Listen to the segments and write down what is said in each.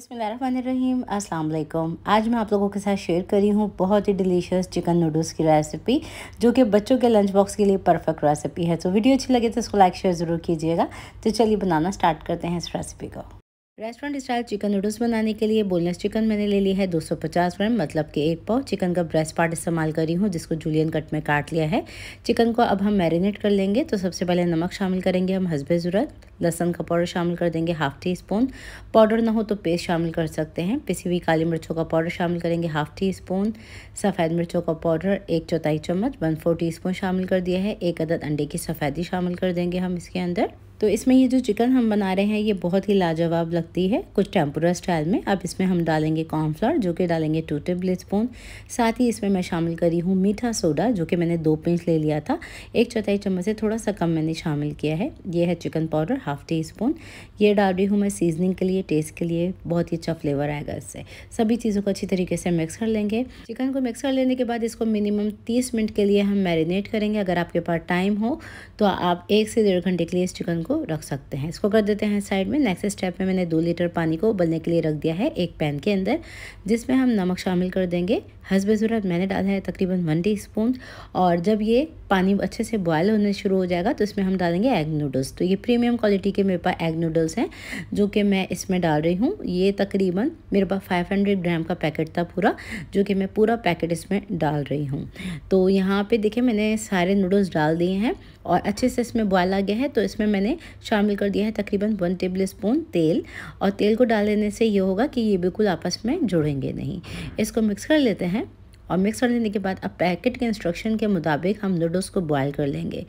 बसमीम अल्लाम आज मैं आप लोगों के साथ शेयर करी हूँ बहुत ही डिलीशियस चिकन नूडल्स की रेसिपी जो कि बच्चों के लंच बॉक्स के लिए परफेक्ट रेसिपी है तो वीडियो अच्छी लगे तो इसको लाइक शेयर ज़रूर कीजिएगा तो चलिए बनाना स्टार्ट करते हैं इस रेसिपी को रेस्टोरेंट स्टाइल चिकन नूडल्स बनाने के लिए बोनलेस चिकन मैंने ले लिया है 250 ग्राम मतलब कि एक पाव चिकन का ब्रेस्ट पार्ट इस्तेमाल करी हूँ जिसको जूलियन कट में काट लिया है चिकन को अब हम मैरिनेट कर लेंगे तो सबसे पहले नमक शामिल करेंगे हम हसबे ज़रूरत लहसन का पाउडर शामिल कर देंगे हाफ़ टी स्पून पाउडर ना हो तो पेस्ट शामिल कर सकते हैं पिसी हुई काली मिर्चों का पाउडर शामिल करेंगे हाफ़ टी स्पून सफ़ेद मिर्चों का पाउडर एक चौथाई चम्मच वन फोर टी स्पून शामिल कर दिया है एक अदद अंडे की सफ़ेदी शामिल कर देंगे हम इसके अंदर तो इसमें ये जो चिकन हम बना रहे हैं ये बहुत ही लाजवाब लगती है कुछ टेम्पोरा स्टाइल में अब इसमें हम डालेंगे कॉर्नफ्लावर जो कि डालेंगे टू टेबल स्पून साथ ही इसमें मैं शामिल करी हूँ मीठा सोडा जो कि मैंने दो पिंच ले लिया था एक चौथाई चम्मच से थोड़ा सा कम मैंने शामिल किया है ये है chicken powder half teaspoon ये डाल रही हूँ मैं सीजनिंग के लिए टेस्ट के लिए बहुत ही अच्छा फ्लेवर आएगा इससे सभी चीज़ों को अच्छी तरीके से मिक्स कर लेंगे चिकन को मिक्स कर लेने के बाद इसको मिनिमम तीस मिनट के लिए हम मैरिनेट करेंगे अगर आपके पास टाइम हो तो आप एक से डेढ़ घंटे के लिए इस चिकन को रख सकते हैं इसको कर देते हैं साइड में नेक्स्ट स्टेप में मैंने दो लीटर पानी को उबलने के लिए रख दिया है एक पैन के अंदर जिसमें हम नमक शामिल कर देंगे हसब ज़रूरत मैंने डाला है तकरीबन वन टी स्पून और जब ये पानी अच्छे से बॉयल होने शुरू हो जाएगा तो इसमें हम डालेंगे एग नूडल्स तो ये प्रीमियम क्वालिटी के मेरे पास एग नूडल्स हैं जो कि मैं इसमें डाल रही हूँ ये तकरीबन मेरे पास फाइव हंड्रेड ग्राम का पैकेट था पूरा जो कि मैं पूरा पैकेट इसमें डाल रही हूँ तो यहाँ पर देखिए मैंने सारे नूडल्स डाल दिए हैं और अच्छे से इसमें बॉयल आ गया है तो इसमें मैंने शामिल कर दिया है तकरीबन वन टेबल स्पून तेल और तेल को डाल देने से ये होगा कि ये बिल्कुल आपस में जुड़ेंगे नहीं इसको मिक्स कर लेते हैं और मिक्स कर लेने के बाद अब पैकेट के इंस्ट्रक्शन के मुताबिक हम नूडल्स को बॉयल कर लेंगे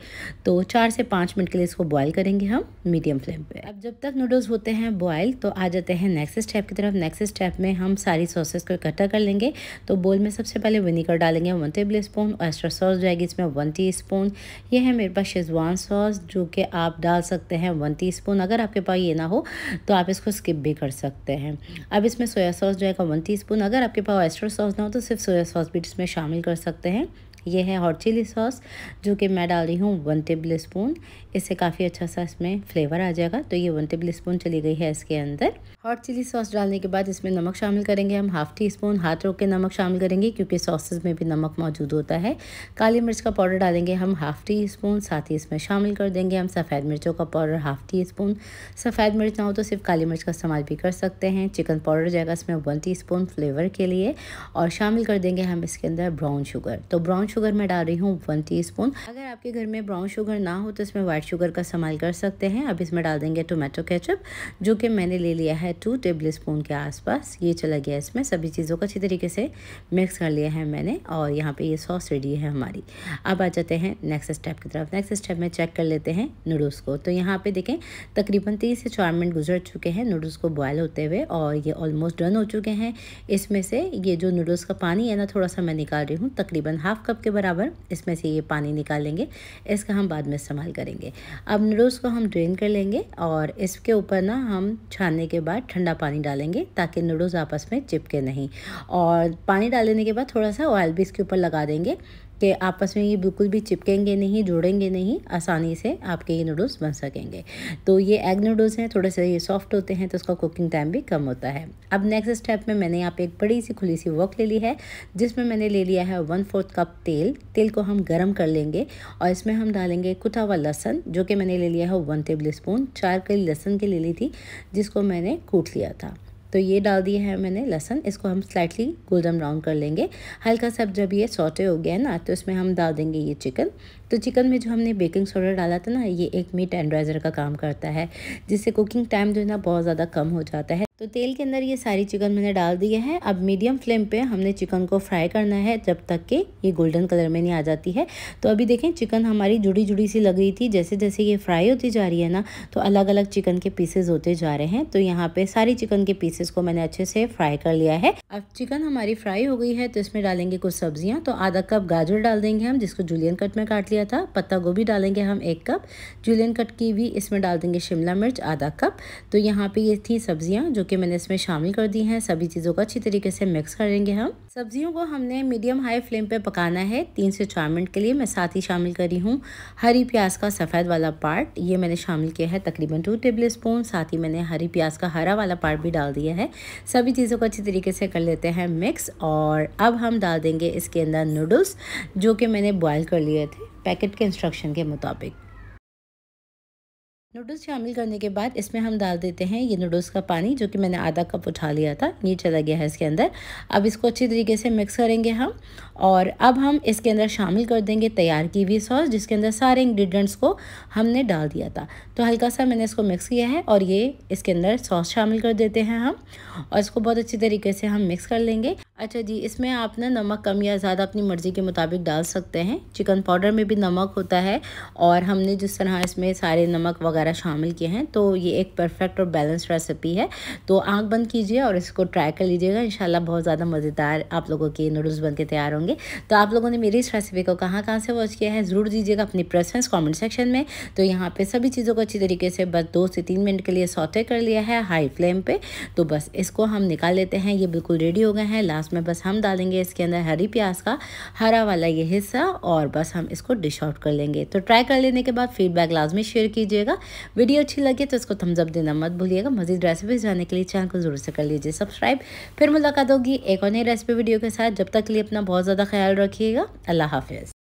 तो चार से पाँच मिनट के लिए इसको बॉयल करेंगे हम मीडियम फ्लेम पे अब जब तक नूडल्स होते हैं बॉयल तो आ जाते हैं नेक्स्ट स्टेप की तरफ नेक्स्ट स्टेप में हम सारी सॉसेस को इकट्ठा कर लेंगे तो बोल में सबसे पहले विनीगर डालेंगे one tablespoon extra sauce जाएगी इसमें वन टी स्पून ये है मेरे पास शेजवान सॉस जो कि आप डाल सकते हैं वन टी स्पून अगर आपके पास ये ना हो तो आप इसको स्किप भी कर सकते हैं अब इसमें सोया सॉस जाएगा वन टी स्पून अगर आपके पास एक्स्ट्रा सॉस ना हो तो सिर्फ सोया सॉस सॉस में शामिल कर सकते हैं ये है हॉट चिली सॉस जो कि मैं डाल रही हूँ वन टेबल स्पून इससे काफ़ी अच्छा सा इसमें फ्लेवर आ जाएगा तो ये वन टेबल स्पून चली गई है इसके अंदर हॉट चिली सॉस डालने के बाद इसमें नमक शामिल करेंगे हम हाफ टी स्पून हाथ रोक के नमक शामिल करेंगे क्योंकि सॉसेज में भी नमक मौजूद होता है काली मिर्च का पाउडर डालेंगे हम हाफ टी स्पून साथ ही इसमें शामिल कर देंगे हम सफ़ेद मिर्चों का पाउडर हाफ टी स्पून सफ़ेद मिर्च ना हो तो सिर्फ काली मिर्च का इस्तेमाल भी कर सकते हैं चिकन पाउडर जाएगा इसमें वन टी स्पून फ्लेवर के लिए और शामिल कर देंगे हम इसके अंदर ब्राउन शुगर तो ब्राउन शुगर मैं डाल रही हूँ वन स्पून अगर आपके घर में ब्राउन शुगर ना हो तो इसमें व्हाइट शुगर का इस्तेमाल कर सकते हैं अब इसमें डाल देंगे टोमेटो केचप जो कि मैंने ले लिया है टू टेबल स्पून के आसपास ये चला गया इसमें सभी चीज़ों को अच्छी तरीके से मिक्स कर लिया है मैंने और यहाँ पर ये सॉस रेडी है हमारी अब आ जाते हैं नेक्स्ट स्टेप की तरफ नेक्स्ट स्टेप में चेक कर लेते हैं नूडल्स को तो यहाँ पर देखें तकरीबन तीस से चार मिनट गुजर चुके हैं नूडल्स को बॉयल होते हुए और ये ऑलमोस्ट डन हो चुके हैं इसमें से ये जो नूडल्स का पानी है ना थोड़ा सा मैं निकाल रही हूँ तकरीबन हाफ कप कप के बराबर इसमें से ये पानी निकालेंगे इसका हम बाद में इस्तेमाल करेंगे अब नूडल्स को हम ड्रेन कर लेंगे और इसके ऊपर ना हम छानने के बाद ठंडा पानी डालेंगे ताकि नूडल्स आपस में चिपके नहीं और पानी डालने के बाद थोड़ा सा ऑयल भी इसके ऊपर लगा देंगे कि तो आपस में ये बिल्कुल भी चिपकेंगे नहीं जुड़ेंगे नहीं आसानी से आपके ये नूडल्स बन सकेंगे तो ये एग नूडल्स हैं थोड़े से ये सॉफ्ट होते हैं तो उसका कुकिंग टाइम भी कम होता है अब नेक्स्ट स्टेप में मैंने यहाँ पे एक बड़ी सी खुली सी वॉक ले ली है जिसमें मैंने ले लिया है वन फोर्थ कप तेल तेल को हम गर्म कर लेंगे और इसमें हम डालेंगे कुथा हुआ लहसन जो कि मैंने ले लिया है वन टेबल स्पून चार कली लहसन की ले ली थी जिसको मैंने कूट लिया था तो ये डाल दिया है मैंने लहसन इसको हम स्लाइटली गोल्डन ब्राउन कर लेंगे हल्का सा जब ये सोटे हो गया है ना तो इसमें हम डाल देंगे ये चिकन तो चिकन में जो हमने बेकिंग सोडा डाला था ना ये एक मीट एंड्राइज़र का काम करता है जिससे कुकिंग टाइम जो है ना बहुत ज़्यादा कम हो जाता है तो तेल के अंदर ये सारी चिकन मैंने डाल दिए हैं अब मीडियम फ्लेम पे हमने चिकन को फ्राई करना है जब तक कि ये गोल्डन कलर में नहीं आ जाती है तो अभी देखें चिकन हमारी जुड़ी जुड़ी सी लग रही थी जैसे जैसे ये फ्राई होती जा रही है ना तो अलग अलग चिकन के पीसेज होते जा रहे हैं तो यहाँ पे सारी चिकन के पीसेस को मैंने अच्छे से फ्राई कर लिया है अब चिकन हमारी फ्राई हो गई है तो इसमें डालेंगे कुछ सब्जियाँ तो आधा कप गाजर डाल देंगे हम जिसको जुलियन कट में काट लिया था पत्ता गोभी डालेंगे हम एक कप जुलियन कट की भी इसमें डाल देंगे शिमला मिर्च आधा कप तो यहाँ पर ये थी सब्जियाँ जो चुके मैंने इसमें शामिल कर दी हैं सभी चीज़ों को अच्छी तरीके से मिक्स करेंगे हम सब्जियों को हमने मीडियम हाई फ्लेम पे पकाना है तीन से चार मिनट के लिए मैं साथ ही शामिल करी हूँ हरी प्याज का सफ़ेद वाला पार्ट ये मैंने शामिल किया है तकरीबन टू टेबल स्पून साथ ही मैंने हरी प्याज का हरा वाला पार्ट भी डाल दिया है सभी चीज़ों को अच्छी तरीके से कर लेते हैं मिक्स और अब हम डाल देंगे इसके अंदर नूडल्स जो कि मैंने बॉयल कर लिए थे पैकेट के इंस्ट्रक्शन के मुताबिक नूडल्स शामिल करने के बाद इसमें हम डाल देते हैं ये नूडल्स का पानी जो कि मैंने आधा कप उठा लिया था ये चला गया है इसके अंदर अब इसको अच्छी तरीके से मिक्स करेंगे हम और अब हम इसके अंदर शामिल कर देंगे तैयार की हुई सॉस जिसके अंदर सारे इंग्रेडिएंट्स को हमने डाल दिया था तो हल्का सा मैंने इसको मिक्स किया है और ये इसके अंदर सॉस शामिल कर देते हैं हम और इसको बहुत अच्छी तरीके से हम मिक्स कर लेंगे अच्छा जी इसमें आप ना नमक कम या ज़्यादा अपनी मर्ज़ी के मुताबिक डाल सकते हैं चिकन पाउडर में भी नमक होता है और हमने जिस तरह इसमें सारे नमक वगैरह वगैरह शामिल किए हैं तो ये एक परफेक्ट और बैलेंस रेसिपी है तो आँख बंद कीजिए और इसको ट्राई कर लीजिएगा इन बहुत ज़्यादा मज़ेदार आप लोगों के नूडल्स बन तैयार होंगे तो आप लोगों ने मेरी इस रेसिपी को कहाँ कहाँ से वॉच किया है ज़रूर दीजिएगा अपनी प्रेफरेंस कॉमेंट सेक्शन में तो यहाँ पर सभी चीज़ों को अच्छी तरीके से बस दो से तीन मिनट के लिए सौते कर लिया है हाई फ्लेम पर तो बस इसको हम निकाल लेते हैं ये बिल्कुल रेडी हो गए हैं लास्ट में बस हम डालेंगे इसके अंदर हरी प्याज का हरा वाला ये हिस्सा और बस हम इसको डिश आउट कर लेंगे तो ट्राई कर लेने के बाद फीडबैक लाजमी शेयर कीजिएगा वीडियो अच्छी लगे तो इसको थम्सअप देना मत भूलिएगा मजीद रेसिपीज जानने के लिए चैनल को जरूर से कर लीजिए सब्सक्राइब फिर मुलाकात होगी एक और नई रेसिपी वीडियो के साथ जब तक के लिए अपना बहुत ज़्यादा ख्याल रखिएगा अल्लाह हाफिज़